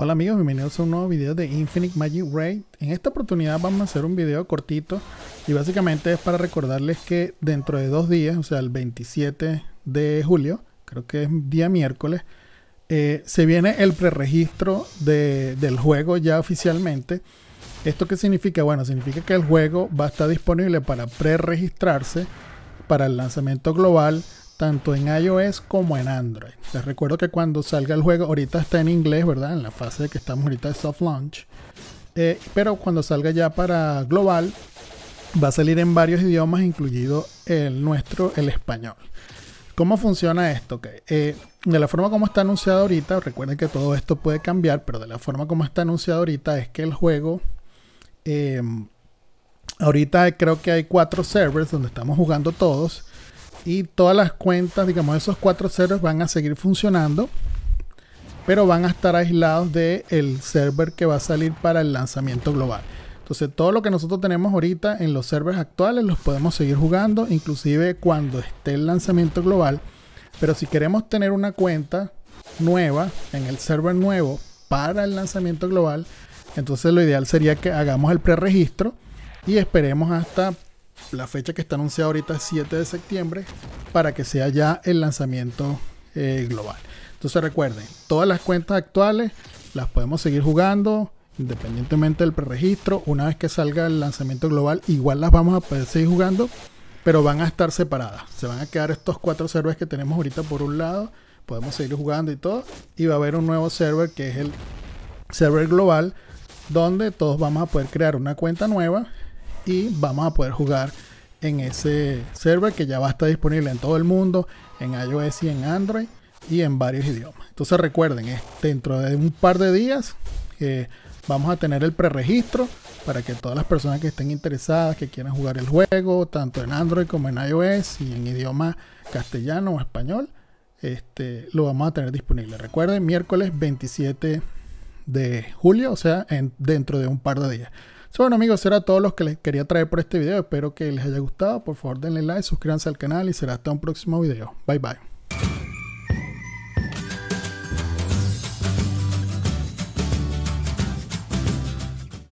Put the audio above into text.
Hola amigos, bienvenidos a un nuevo video de Infinite Magic Raid. En esta oportunidad vamos a hacer un video cortito y básicamente es para recordarles que dentro de dos días, o sea el 27 de julio, creo que es día miércoles, eh, se viene el preregistro de, del juego ya oficialmente. ¿Esto qué significa? Bueno, significa que el juego va a estar disponible para preregistrarse para el lanzamiento global tanto en iOS como en Android. Les recuerdo que cuando salga el juego, ahorita está en inglés, ¿verdad? En la fase de que estamos ahorita de soft launch. Eh, pero cuando salga ya para global, va a salir en varios idiomas, incluido el nuestro, el español. ¿Cómo funciona esto? Eh, de la forma como está anunciado ahorita, recuerden que todo esto puede cambiar, pero de la forma como está anunciado ahorita es que el juego... Em, ahorita creo que hay cuatro servers donde estamos jugando todos y todas las cuentas, digamos, esos cuatro ceros van a seguir funcionando, pero van a estar aislados del server que va a salir para el lanzamiento global. Entonces, todo lo que nosotros tenemos ahorita en los servers actuales los podemos seguir jugando, inclusive cuando esté el lanzamiento global. Pero si queremos tener una cuenta nueva en el server nuevo para el lanzamiento global, entonces lo ideal sería que hagamos el preregistro y esperemos hasta la fecha que está anunciada ahorita es 7 de septiembre para que sea ya el lanzamiento eh, global. Entonces recuerden, todas las cuentas actuales las podemos seguir jugando independientemente del preregistro. Una vez que salga el lanzamiento global, igual las vamos a poder seguir jugando, pero van a estar separadas. Se van a quedar estos cuatro servers que tenemos ahorita por un lado. Podemos seguir jugando y todo. Y va a haber un nuevo server que es el server global donde todos vamos a poder crear una cuenta nueva y vamos a poder jugar en ese server que ya va a estar disponible en todo el mundo, en iOS y en Android y en varios idiomas. Entonces recuerden, eh, dentro de un par de días eh, vamos a tener el preregistro para que todas las personas que estén interesadas, que quieran jugar el juego, tanto en Android como en iOS y en idioma castellano o español, este, lo vamos a tener disponible. Recuerden, miércoles 27 de julio, o sea, dentro de un par de días bueno amigos, será todo lo que les quería traer por este video. Espero que les haya gustado. Por favor denle like, suscríbanse al canal y será hasta un próximo video. Bye bye.